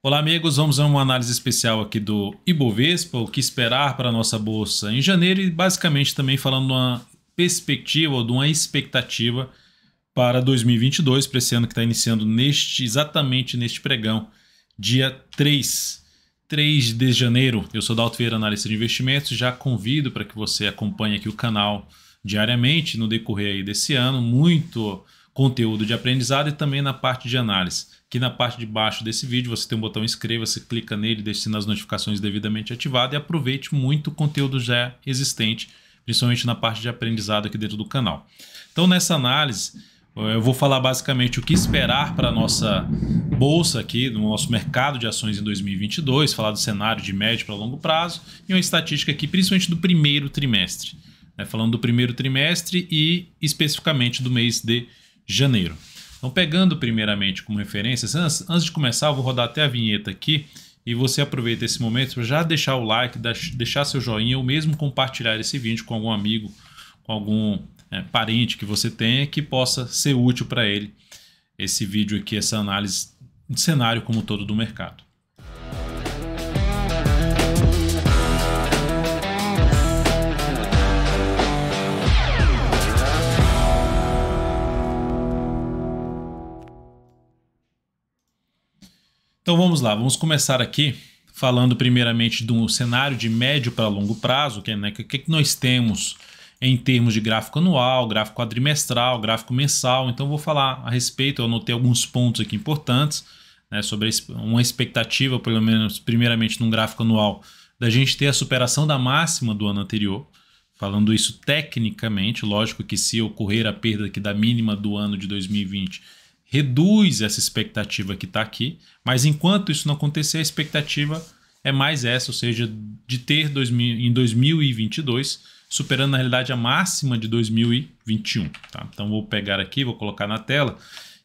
Olá, amigos. Vamos a uma análise especial aqui do Ibovespa, o que esperar para a nossa bolsa em janeiro e basicamente também falando de uma perspectiva ou de uma expectativa para 2022, para esse ano que está iniciando neste exatamente neste pregão, dia 3, 3 de janeiro. Eu sou Dalto Vieira, analista de investimentos. Já convido para que você acompanhe aqui o canal diariamente no decorrer desse ano, muito conteúdo de aprendizado e também na parte de análise que na parte de baixo desse vídeo você tem um botão inscreva, se clica nele, deixe as notificações devidamente ativadas e aproveite muito o conteúdo já existente, principalmente na parte de aprendizado aqui dentro do canal. Então nessa análise eh, eu vou falar basicamente o que esperar para a nossa bolsa aqui, no nosso mercado de ações em 2022, falar do cenário de médio para longo prazo e uma estatística aqui principalmente do primeiro trimestre. Né? Falando do primeiro trimestre e especificamente do mês de janeiro. Então, pegando primeiramente como referência, antes, antes de começar, eu vou rodar até a vinheta aqui e você aproveita esse momento para já deixar o like, deixar seu joinha ou mesmo compartilhar esse vídeo com algum amigo, com algum é, parente que você tenha que possa ser útil para ele esse vídeo aqui, essa análise de cenário como todo do mercado. Então vamos lá, vamos começar aqui falando primeiramente de um cenário de médio para longo prazo, que é né, o que, que nós temos em termos de gráfico anual, gráfico quadrimestral, gráfico mensal. Então vou falar a respeito, eu anotei alguns pontos aqui importantes né, sobre uma expectativa, pelo menos primeiramente num gráfico anual, da gente ter a superação da máxima do ano anterior. Falando isso tecnicamente, lógico que se ocorrer a perda aqui da mínima do ano de 2020, reduz essa expectativa que está aqui, mas enquanto isso não acontecer, a expectativa é mais essa, ou seja, de ter 2000, em 2022, superando na realidade a máxima de 2021. Tá? Então vou pegar aqui, vou colocar na tela,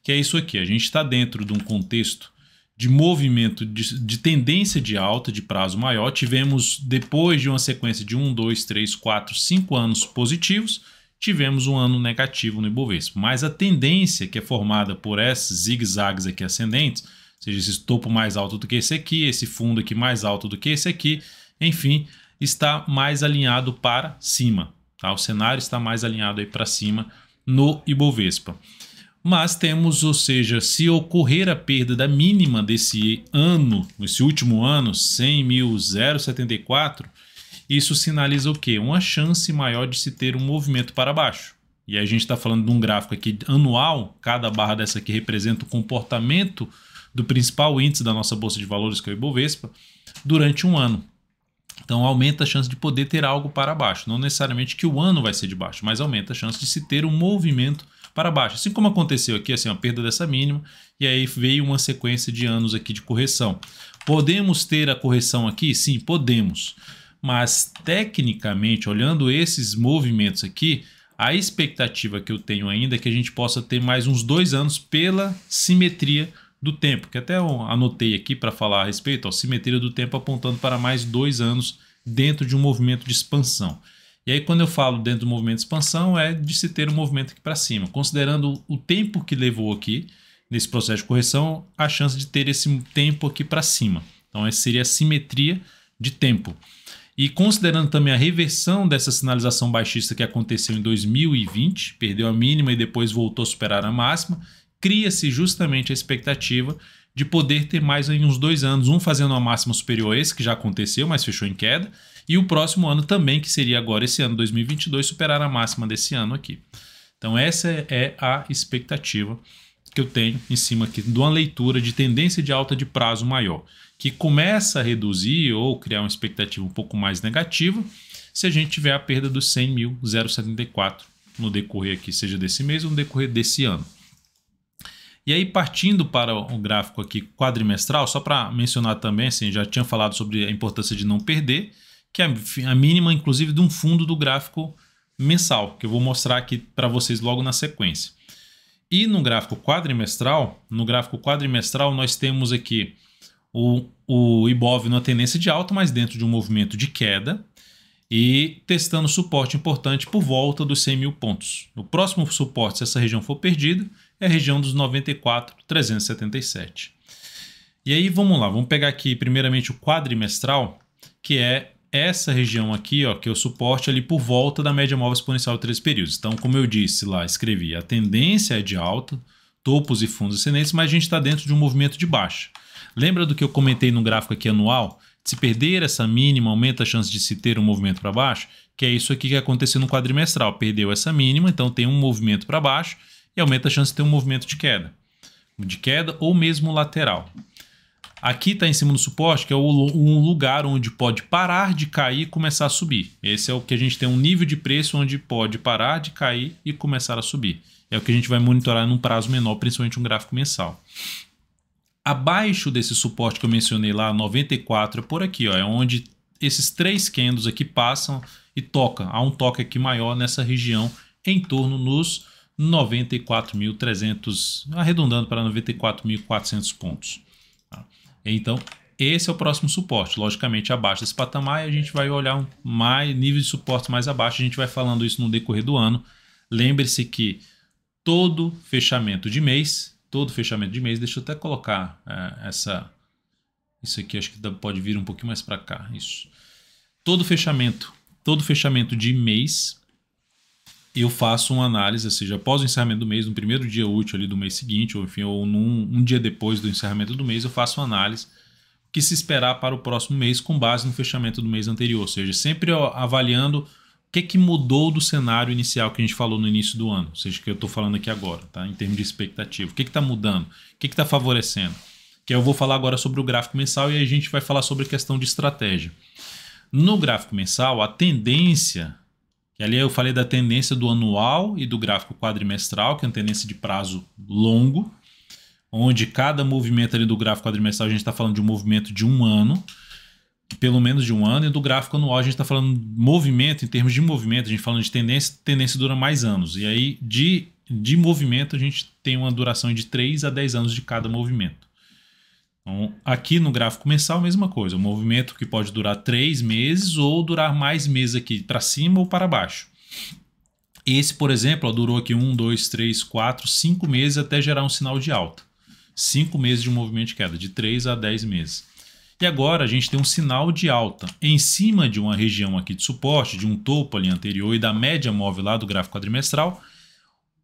que é isso aqui. A gente está dentro de um contexto de movimento de, de, tendência de alta de prazo maior. Tivemos, depois de uma sequência de um, dois, três, quatro, cinco anos positivos, tivemos um ano negativo no Ibovespa. Mas a tendência que é formada por esses zigue-zagues aqui ascendentes, ou seja, esse topo mais alto do que esse aqui, esse fundo aqui mais alto do que esse aqui, enfim, está mais alinhado para cima. Tá? O cenário está mais alinhado aí para cima no Ibovespa. Mas temos, ou seja, se ocorrer a perda da mínima desse ano, nesse último ano, 100.074, isso sinaliza o quê? Uma chance maior de se ter um movimento para baixo. E a gente está falando de um gráfico aqui anual, cada barra dessa aqui representa o comportamento do principal índice da nossa bolsa de valores, que é o Ibovespa, durante um ano. Então aumenta a chance de poder ter algo para baixo. Não necessariamente que o ano vai ser de baixo, mas aumenta a chance de se ter um movimento para baixo. Assim como aconteceu aqui, assim, a perda dessa mínima, e aí veio uma sequência de anos aqui de correção. Podemos ter a correção aqui? Sim, podemos. Mas tecnicamente, olhando esses movimentos aqui, a expectativa que eu tenho ainda é que a gente possa ter mais uns dois anos pela simetria do tempo, que até anotei aqui para falar a respeito, ó, simetria do tempo apontando para mais dois anos dentro de um movimento de expansão. E aí, quando eu falo dentro do movimento de expansão, é de se ter um movimento aqui para cima. Considerando o tempo que levou aqui, nesse processo de correção, a chance de ter esse tempo aqui para cima. Então, essa seria a simetria de tempo. E considerando também a reversão dessa sinalização baixista que aconteceu em 2020, perdeu a mínima e depois voltou a superar a máxima, cria-se justamente a expectativa de poder ter mais em uns dois anos, um fazendo a máxima superior a esse, que já aconteceu, mas fechou em queda, e o próximo ano também, que seria agora esse ano 2022, superar a máxima desse ano aqui. Então essa é a expectativa que eu tenho em cima aqui de uma leitura de tendência de alta de prazo maior que começa a reduzir ou criar uma expectativa um pouco mais negativa se a gente tiver a perda dos 100.074 no decorrer aqui, seja desse mês ou no decorrer desse ano. E aí, partindo para o gráfico aqui quadrimestral, só para mencionar também, assim, já tinha falado sobre a importância de não perder, que é a mínima, inclusive, de um fundo do gráfico mensal, que eu vou mostrar aqui para vocês logo na sequência. E no gráfico quadrimestral, no gráfico quadrimestral, nós temos aqui o, o IBOV numa tendência de alta, mas dentro de um movimento de queda e testando suporte importante por volta dos 100 mil pontos. O próximo suporte, se essa região for perdida, é a região dos 94,377. E aí vamos lá, vamos pegar aqui primeiramente o quadrimestral, que é essa região aqui, ó, que é o suporte ali por volta da média móvel exponencial de três períodos. Então, como eu disse lá, escrevi, a tendência é de alta, topos e fundos ascendentes, mas a gente está dentro de um movimento de baixa. Lembra do que eu comentei no gráfico aqui anual? Se perder essa mínima, aumenta a chance de se ter um movimento para baixo, que é isso aqui que aconteceu no quadrimestral. Perdeu essa mínima, então tem um movimento para baixo e aumenta a chance de ter um movimento de queda. De queda ou mesmo lateral. Aqui está em cima do suporte, que é um lugar onde pode parar de cair e começar a subir. Esse é o que a gente tem um nível de preço onde pode parar de cair e começar a subir. É o que a gente vai monitorar num prazo menor, principalmente um gráfico mensal abaixo desse suporte que eu mencionei lá, 94, é por aqui, ó, é onde esses três candles aqui passam e toca. Há um toque aqui maior nessa região em torno nos 94.300, arredondando para 94.400 pontos. Tá? Então, esse é o próximo suporte. Logicamente, abaixo desse patamar, a gente vai olhar um mais, nível de suporte mais abaixo. A gente vai falando isso no decorrer do ano. Lembre-se que todo fechamento de mês todo fechamento de mês. Deixa eu até colocar é, essa, isso aqui acho que pode vir um pouquinho mais para cá, isso. Todo fechamento, todo fechamento de mês, eu faço uma análise, ou seja, após o encerramento do mês, no primeiro dia útil ali do mês seguinte, ou enfim, ou num, um dia depois do encerramento do mês, eu faço uma análise que se esperar para o próximo mês com base no fechamento do mês anterior, ou seja, sempre avaliando que, que mudou do cenário inicial que a gente falou no início do ano? Ou seja, que eu estou falando aqui agora, tá? em termos de expectativa. O que está mudando? O que está favorecendo? Que eu vou falar agora sobre o gráfico mensal e aí a gente vai falar sobre a questão de estratégia. No gráfico mensal, a tendência, que ali eu falei da tendência do anual e do gráfico quadrimestral, que é uma tendência de prazo longo, onde cada movimento ali do gráfico quadrimestral a gente está falando de um movimento de um ano pelo menos de um ano, e do gráfico anual a gente está falando movimento, em termos de movimento, a gente falando de tendência, tendência dura mais anos. E aí, de, de movimento, a gente tem uma duração de 3 a 10 anos de cada movimento. Então, aqui no gráfico mensal, a mesma coisa, um movimento que pode durar 3 meses ou durar mais meses aqui, para cima ou para baixo. Esse, por exemplo, ó, durou aqui 1, 2, 3, 4, 5 meses até gerar um sinal de alta. 5 meses de um movimento de queda, de 3 a 10 meses. E agora a gente tem um sinal de alta em cima de uma região aqui de suporte, de um topo ali anterior e da média móvel lá do gráfico quadrimestral,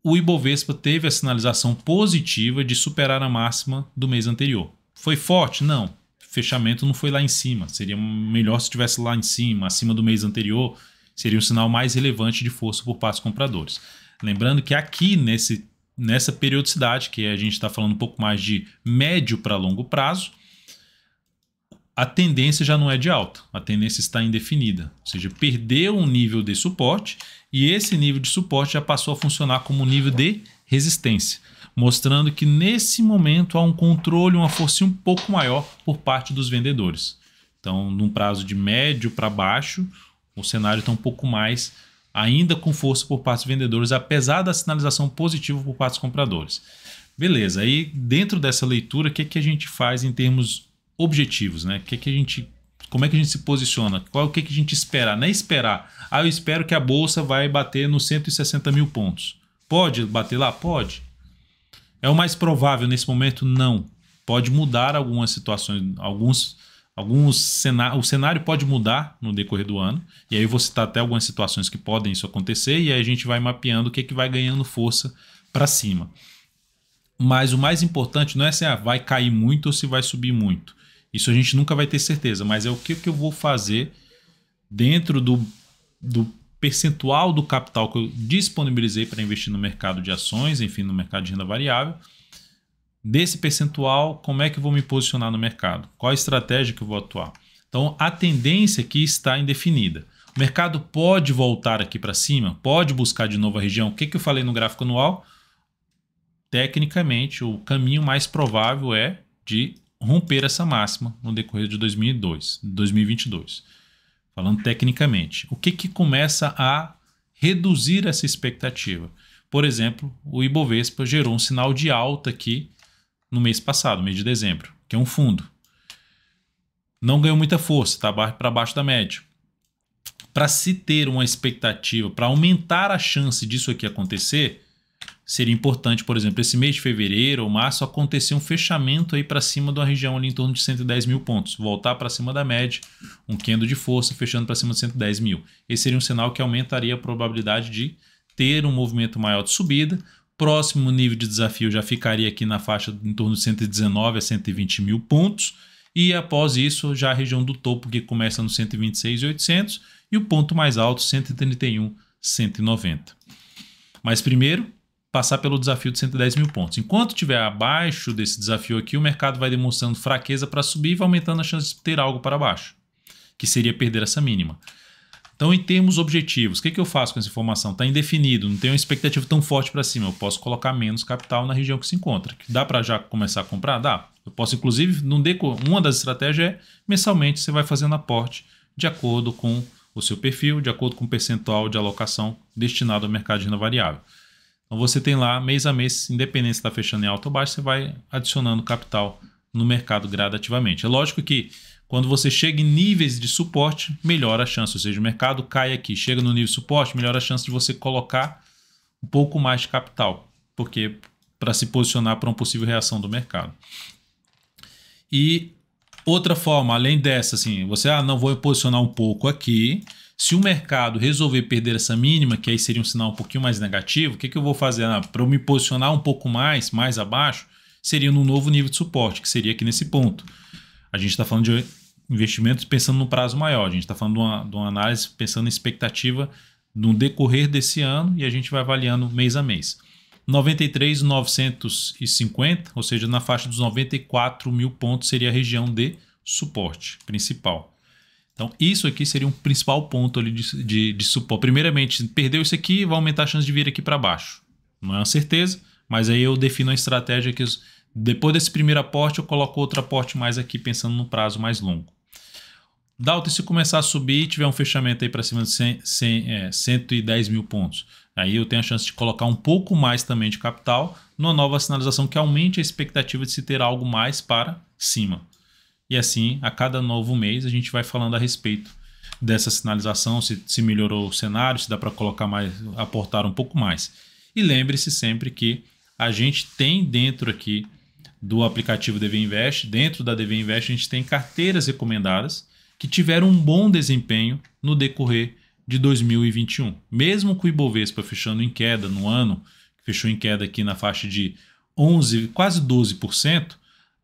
o Ibovespa teve a sinalização positiva de superar a máxima do mês anterior. Foi forte? Não. Fechamento não foi lá em cima. Seria melhor se estivesse lá em cima, acima do mês anterior. Seria um sinal mais relevante de força por parte dos compradores. Lembrando que aqui nesse, nessa periodicidade, que é, a gente está falando um pouco mais de médio para longo prazo, a tendência já não é de alta, a tendência está indefinida, ou seja, perdeu um nível de suporte e esse nível de suporte já passou a funcionar como um nível de resistência, mostrando que nesse momento há um controle, uma força um pouco maior por parte dos vendedores. Então, num prazo de médio para baixo, o cenário está um pouco mais ainda com força por parte dos vendedores, apesar da sinalização positiva por parte dos compradores. Beleza, aí dentro dessa leitura, o que, é que a gente faz em termos objetivos, né? O que, é que a gente. Como é que a gente se posiciona? Qual o que, é que a gente espera? Não é esperar. Ah, eu espero que a Bolsa vai bater nos 160 mil pontos. Pode bater lá? Pode. É o mais provável nesse momento? Não. Pode mudar algumas situações, alguns, alguns cenários. O cenário pode mudar no decorrer do ano. E aí eu vou citar até algumas situações que podem isso acontecer, e aí a gente vai mapeando o que, é que vai ganhando força para cima. Mas o mais importante não é se ah, vai cair muito ou se vai subir muito. Isso a gente nunca vai ter certeza, mas é o que, que eu vou fazer dentro do, do percentual do capital que eu disponibilizei para investir no mercado de ações, enfim, no mercado de renda variável. Desse percentual, como é que eu vou me posicionar no mercado? Qual a estratégia que eu vou atuar? Então, a tendência aqui está indefinida. O mercado pode voltar aqui para cima, pode buscar de novo a região. O que, que eu falei no gráfico anual? Tecnicamente, o caminho mais provável é de romper essa máxima no decorrer de 2002, 2022. Falando tecnicamente, o que, que começa a reduzir essa expectativa? Por exemplo, o Ibovespa gerou um sinal de alta aqui no mês passado, mês de dezembro, que é um fundo. Não ganhou muita força, está para baixo da média. Para se ter uma expectativa, para aumentar a chance disso aqui acontecer, seria importante, por exemplo, esse mês de fevereiro ou março acontecer um fechamento aí para cima de uma região ali em torno de 110 mil pontos, voltar para cima da média, um candle de força fechando para cima de 110 mil. Esse seria um sinal que aumentaria a probabilidade de ter um movimento maior de subida. Próximo nível de desafio já ficaria aqui na faixa em torno de 119 a 120 mil pontos. E após isso, já a região do topo que começa no 126,800 e o ponto mais alto 131,190. Mas primeiro, passar pelo desafio de 110 mil pontos. Enquanto estiver abaixo desse desafio aqui, o mercado vai demonstrando fraqueza para subir e vai aumentando a chance de ter algo para baixo, que seria perder essa mínima. Então, em termos objetivos, o que, que eu faço com essa informação? Está indefinido, não tem uma expectativa tão forte para cima. Eu posso colocar menos capital na região que se encontra. Dá para já começar a comprar? Dá. Eu posso, inclusive, não deco... uma das estratégias é mensalmente você vai fazendo aporte de acordo com o seu perfil, de acordo com o percentual de alocação destinado ao mercado de renda variável. Então você tem lá mês a mês, independente se está fechando em alta ou baixa, você vai adicionando capital no mercado gradativamente. É lógico que quando você chega em níveis de suporte, melhora a chance, ou seja, o mercado cai aqui, chega no nível de suporte, melhora a chance de você colocar um pouco mais de capital, porque para se posicionar para uma possível reação do mercado. E outra forma, além dessa, assim, você ah, não vou posicionar um pouco aqui, se o mercado resolver perder essa mínima, que aí seria um sinal um pouquinho mais negativo, o que, que eu vou fazer? Ah, Para eu me posicionar um pouco mais, mais abaixo, seria no novo nível de suporte, que seria aqui nesse ponto. A gente está falando de investimentos pensando no prazo maior, a gente está falando de uma, de uma análise pensando em expectativa no decorrer desse ano e a gente vai avaliando mês a mês. 93,950, ou seja, na faixa dos 94 mil pontos, seria a região de suporte principal. Então, isso aqui seria um principal ponto ali de, de, de suporte. Primeiramente, perdeu isso aqui, vai aumentar a chance de vir aqui para baixo. Não é uma certeza, mas aí eu defino a estratégia que depois desse primeiro aporte eu coloco outro aporte mais aqui pensando no prazo mais longo. Dalton, se começar a subir tiver um fechamento aí para cima de 100, 100, é, 110 mil pontos, aí eu tenho a chance de colocar um pouco mais também de capital numa nova sinalização que aumente a expectativa de se ter algo mais para cima. E assim, a cada novo mês, a gente vai falando a respeito dessa sinalização, se, se melhorou o cenário, se dá para colocar mais, aportar um pouco mais. E lembre-se sempre que a gente tem dentro aqui do aplicativo DV Invest, dentro da DV Invest, a gente tem carteiras recomendadas que tiveram um bom desempenho no decorrer de 2021. Mesmo com o Ibovespa fechando em queda no ano, fechou em queda aqui na faixa de 11, quase 12%,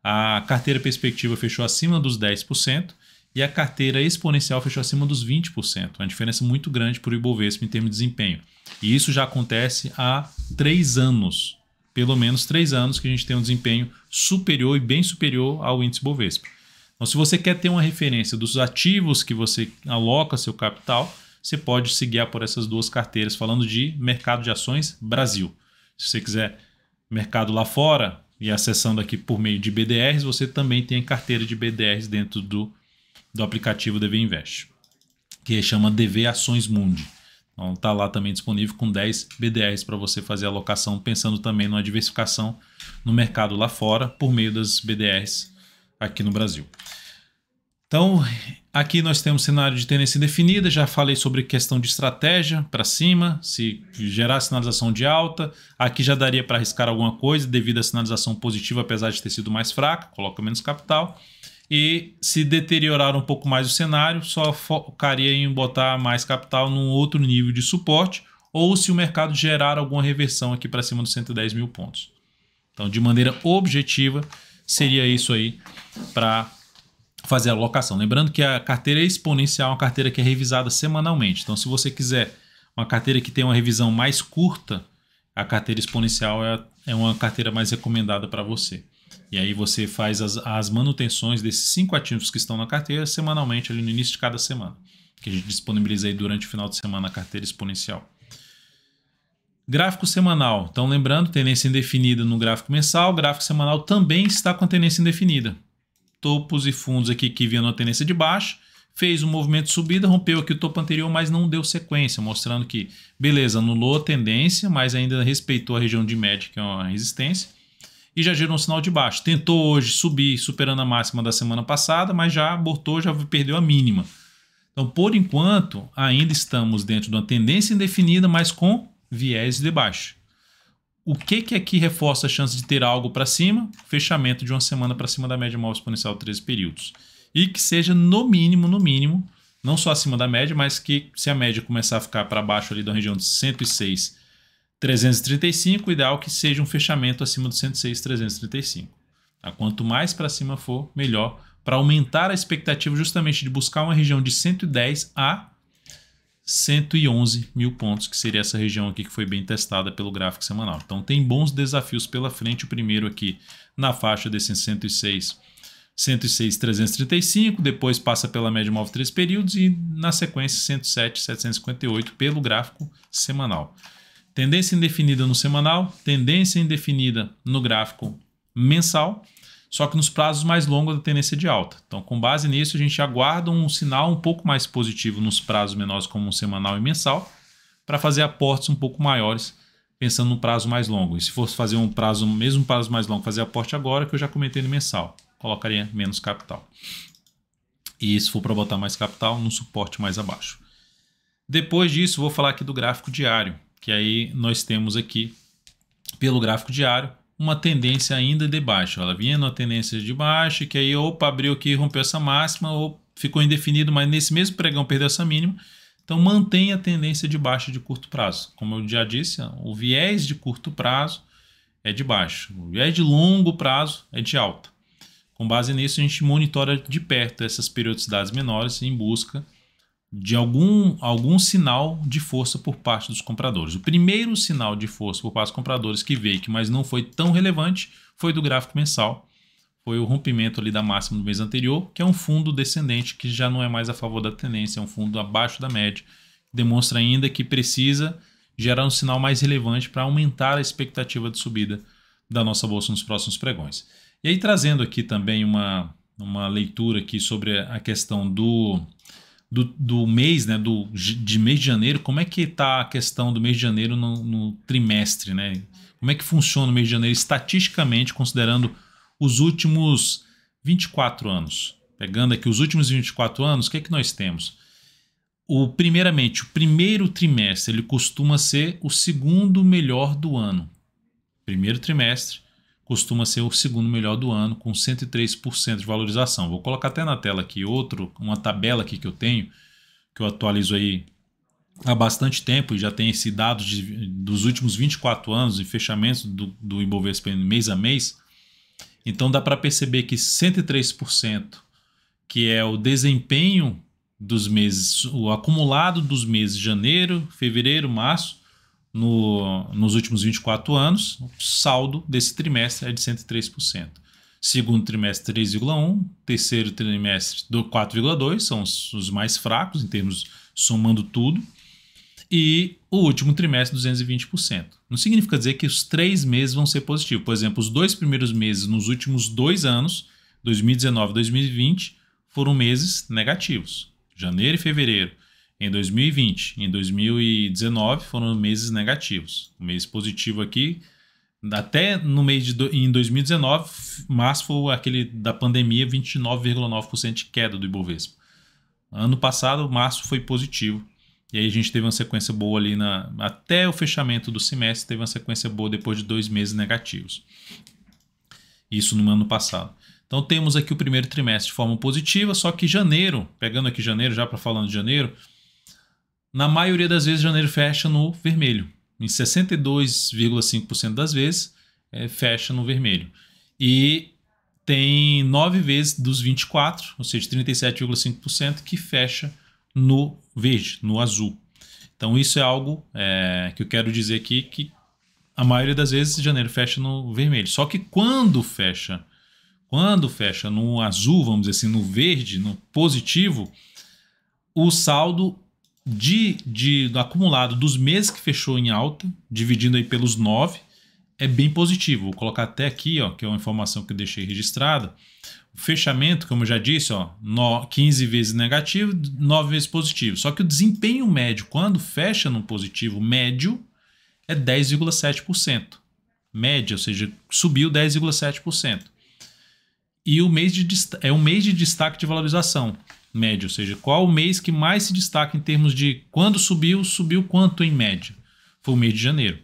a carteira perspectiva fechou acima dos 10% e a carteira exponencial fechou acima dos 20%. Uma diferença muito grande para o Ibovespa em termos de desempenho. E isso já acontece há três anos. Pelo menos três anos que a gente tem um desempenho superior e bem superior ao índice Bovespa. Então, se você quer ter uma referência dos ativos que você aloca seu capital, você pode se guiar por essas duas carteiras, falando de mercado de ações Brasil. Se você quiser mercado lá fora, e acessando aqui por meio de BDRs, você também tem carteira de BDRs dentro do, do aplicativo DV Invest, que chama DV Ações Mundi. Então está lá também disponível com 10 BDRs para você fazer alocação, pensando também numa diversificação no mercado lá fora por meio das BDRs aqui no Brasil. Então, aqui nós temos cenário de tendência definida, já falei sobre questão de estratégia para cima, se gerar sinalização de alta, aqui já daria para arriscar alguma coisa devido à sinalização positiva, apesar de ter sido mais fraca, coloca menos capital. E se deteriorar um pouco mais o cenário, só focaria em botar mais capital num outro nível de suporte ou se o mercado gerar alguma reversão aqui para cima dos 110 mil pontos. Então, de maneira objetiva, seria isso aí para fazer a locação. Lembrando que a carteira é exponencial é uma carteira que é revisada semanalmente. Então, se você quiser uma carteira que tem uma revisão mais curta, a carteira exponencial é, é uma carteira mais recomendada para você. E aí você faz as, as, manutenções desses cinco ativos que estão na carteira semanalmente, ali no início de cada semana, que a gente disponibiliza aí durante o final de semana a carteira exponencial. Gráfico semanal. Então, lembrando, tendência indefinida no gráfico mensal, gráfico semanal também está com tendência indefinida topos e fundos aqui que vinham na tendência de baixo, fez um movimento de subida, rompeu aqui o topo anterior, mas não deu sequência, mostrando que, beleza, anulou a tendência, mas ainda respeitou a região de média, que é uma resistência, e já gerou um sinal de baixo. Tentou hoje subir, superando a máxima da semana passada, mas já abortou, já perdeu a mínima. Então, por enquanto, ainda estamos dentro de uma tendência indefinida, mas com viés de baixo. O que que aqui reforça a chance de ter algo para cima? Fechamento de uma semana para cima da média móvel exponencial de 13 períodos. E que seja no mínimo, no mínimo, não só acima da média, mas que se a média começar a ficar para baixo ali da região de 106, 335, o ideal é que seja um fechamento acima de 106, 335. Tá? Quanto mais para cima for, melhor, para aumentar a expectativa justamente de buscar uma região de 110 a 111 mil pontos, que seria essa região aqui que foi bem testada pelo gráfico semanal. Então tem bons desafios pela frente. O primeiro aqui na faixa desse 106, 106 depois passa pela média móvel 3 períodos e na sequência 107,758 pelo gráfico semanal. Tendência indefinida no semanal, tendência indefinida no gráfico mensal só que nos prazos mais longos da tendência de alta. Então, com base nisso, a gente aguarda um sinal um pouco mais positivo nos prazos menores, como um semanal e mensal, para fazer aportes um pouco maiores, pensando no prazo mais longo. E se fosse fazer um prazo, mesmo prazo mais longo, fazer aporte agora, que eu já comentei no mensal, colocaria menos capital. E se for para botar mais capital, num suporte mais abaixo. Depois disso, vou falar aqui do gráfico diário, que aí nós temos aqui, pelo gráfico diário, uma tendência ainda de baixo. Ela vinha numa tendência de baixo, que aí opa, abriu aqui e rompeu essa máxima, ou ficou indefinido, mas nesse mesmo pregão perdeu essa mínima. Então mantém a tendência de baixo de curto prazo. Como eu já disse, o viés de curto prazo é de baixo, o viés de longo prazo é de alta. Com base nisso, a gente monitora de perto essas periodicidades menores em busca de algum, algum sinal de força por parte dos compradores. O primeiro sinal de força por parte dos compradores que veio, que mas não foi tão relevante, foi do gráfico mensal. Foi o rompimento ali da máxima do mês anterior, que é um fundo descendente que já não é mais a favor da tendência, é um fundo abaixo da média. Demonstra ainda que precisa gerar um sinal mais relevante para aumentar a expectativa de subida da nossa bolsa nos próximos pregões. E aí trazendo aqui também uma, uma leitura aqui sobre a questão do do, do mês, né? Do, de mês de janeiro, como é que está a questão do mês de janeiro no, no, trimestre, né? Como é que funciona o mês de janeiro estatisticamente, considerando os últimos 24 anos? Pegando aqui os últimos 24 anos, o que é que nós temos? O, primeiramente, o primeiro trimestre ele costuma ser o segundo melhor do ano. Primeiro trimestre costuma ser o segundo melhor do ano, com 103% de valorização. Vou colocar até na tela aqui outro, uma tabela aqui que eu tenho, que eu atualizo aí há bastante tempo e já tem esse dado de, dos últimos 24 anos e fechamentos do, do Ibovespa mês a mês. Então dá para perceber que 103%, que é o desempenho dos meses, o acumulado dos meses de janeiro, fevereiro, março, no, nos últimos 24 anos, o saldo desse trimestre é de 103%. Segundo trimestre, 3,1%. Terceiro trimestre, 4,2%. São os, os, mais fracos, em termos somando tudo. E o último trimestre, 220%. Não significa dizer que os três meses vão ser positivos. Por exemplo, os dois primeiros meses nos últimos dois anos, 2019 e 2020, foram meses negativos. Janeiro e fevereiro em 2020. Em 2019 foram meses negativos. O mês positivo aqui, até no mês de do, em 2019, março foi aquele da pandemia, 29,9% de queda do Ibovespa. Ano passado, março foi positivo. E aí a gente teve uma sequência boa ali na, até o fechamento do semestre, teve uma sequência boa depois de dois meses negativos. Isso no ano passado. Então temos aqui o primeiro trimestre de forma positiva, só que janeiro, pegando aqui janeiro, já para falando de janeiro, na maioria das vezes, janeiro fecha no vermelho. Em 62,5% das vezes, é, fecha no vermelho. E tem 9 vezes dos 24, ou seja, 37,5%, que fecha no verde, no azul. Então, isso é algo é, que eu quero dizer aqui que a maioria das vezes janeiro fecha no vermelho. Só que quando fecha, quando fecha no azul, vamos dizer assim, no verde, no positivo, o saldo de, de, do acumulado dos meses que fechou em alta, dividindo aí pelos nove, é bem positivo. Vou colocar até aqui, ó, que é uma informação que eu deixei registrada. O fechamento, como eu já disse, ó, no, 15 vezes negativo, 9 vezes positivo. Só que o desempenho médio, quando fecha no positivo médio, é 10,7%. Média, ou seja, subiu 10,7%. E o mês de, é um mês de destaque de valorização média, ou seja, qual o mês que mais se destaca em termos de quando subiu, subiu quanto em média. Foi o mês de janeiro.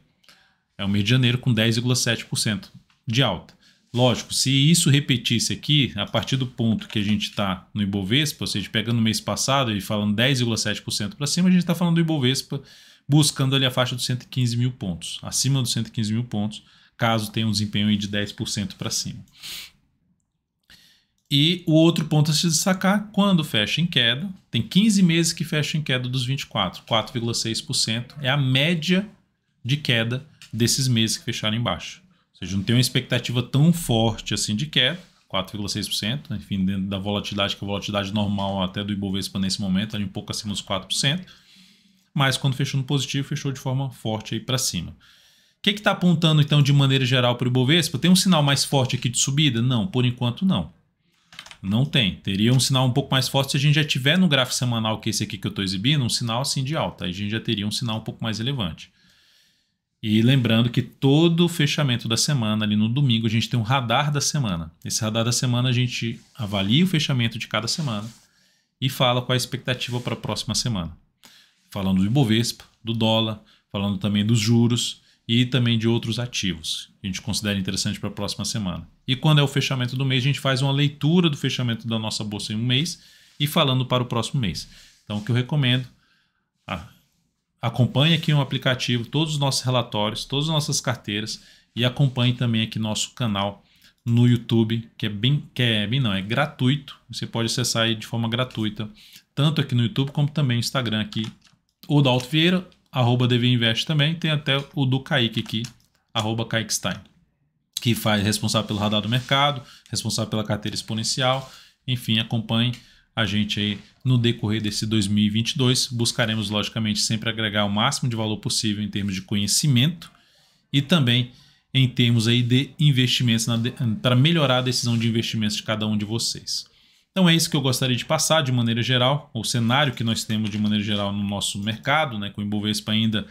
É o mês de janeiro com 10,7% de alta. Lógico, se isso repetisse aqui, a partir do ponto que a gente está no Ibovespa, ou seja, pegando o mês passado e falando 10,7% para cima, a gente está falando do Ibovespa buscando ali a faixa dos 115 mil pontos, acima dos 115 mil pontos, caso tenha um desempenho de 10% para cima. E o outro ponto a se destacar, quando fecha em queda, tem 15 meses que fecha em queda dos 24, 4,6% é a média de queda desses meses que fecharam em Ou seja, não tem uma expectativa tão forte assim de queda, 4,6%, né? enfim, dentro da volatilidade, que é a volatilidade normal até do Ibovespa nesse momento, ali um pouco acima dos 4%, mas quando fechou no positivo, fechou de forma forte aí para cima. O que está apontando então de maneira geral para o Ibovespa? Tem um sinal mais forte aqui de subida? Não, por enquanto não. Não tem. Teria um sinal um pouco mais forte se a gente já tiver no gráfico semanal que é esse aqui que eu estou exibindo, um sinal assim de alta. Aí a gente já teria um sinal um pouco mais relevante. E lembrando que todo fechamento da semana, ali no domingo, a gente tem um radar da semana. Esse radar da semana a gente avalia o fechamento de cada semana e fala qual é a expectativa para a próxima semana. Falando do Ibovespa, do dólar, falando também dos juros e também de outros ativos que a gente considera interessante para a próxima semana. E quando é o fechamento do mês, a gente faz uma leitura do fechamento da nossa bolsa em um mês e falando para o próximo mês. Então, o que eu recomendo, acompanhe aqui um aplicativo, todos os nossos relatórios, todas as nossas carteiras e acompanhe também aqui nosso canal no YouTube, que é bem, que é bem não, é gratuito. Você pode acessar aí de forma gratuita, tanto aqui no YouTube como também no Instagram aqui, o da Alto Vieira, arroba DV Invest também, tem até o do Kaique aqui, arroba Kaique Stein que faz responsável pelo radar do mercado, responsável pela carteira exponencial. Enfim, acompanhe a gente aí no decorrer desse 2022. Buscaremos, logicamente, sempre agregar o máximo de valor possível em termos de conhecimento e também em termos aí de investimentos, para melhorar a decisão de investimentos de cada um de vocês. Então é isso que eu gostaria de passar de maneira geral, o cenário que nós temos de maneira geral no nosso mercado, né, com o Ibovespa ainda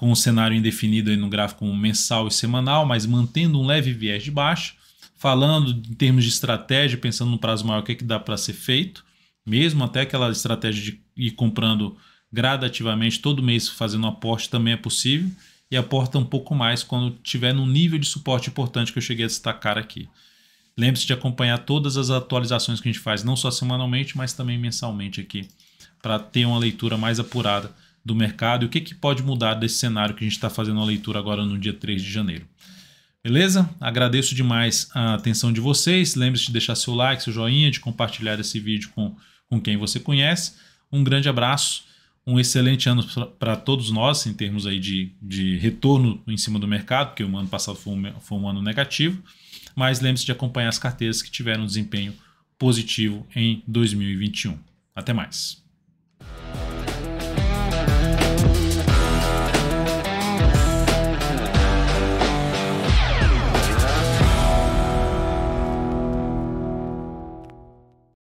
com o cenário indefinido no gráfico mensal e semanal, mas mantendo um leve viés de baixo, falando em termos de estratégia, pensando no prazo maior, o que, é que dá para ser feito, mesmo até aquela estratégia de ir comprando gradativamente, todo mês fazendo aporte também é possível, e aporta um pouco mais quando tiver num nível de suporte importante que eu cheguei a destacar aqui. Lembre-se de acompanhar todas as atualizações que a gente faz, não só semanalmente, mas também mensalmente aqui, para ter uma leitura mais apurada do mercado e o que, que pode mudar desse cenário que a gente está fazendo a leitura agora no dia 3 de janeiro. Beleza? Agradeço demais a atenção de vocês. Lembre-se de deixar seu like, seu joinha, de compartilhar esse vídeo com, com quem você conhece. Um grande abraço, um excelente ano para todos nós em termos aí de, de retorno em cima do mercado, porque o ano passado foi um, foi um ano negativo. Mas lembre-se de acompanhar as carteiras que tiveram um desempenho positivo em 2021. Até mais.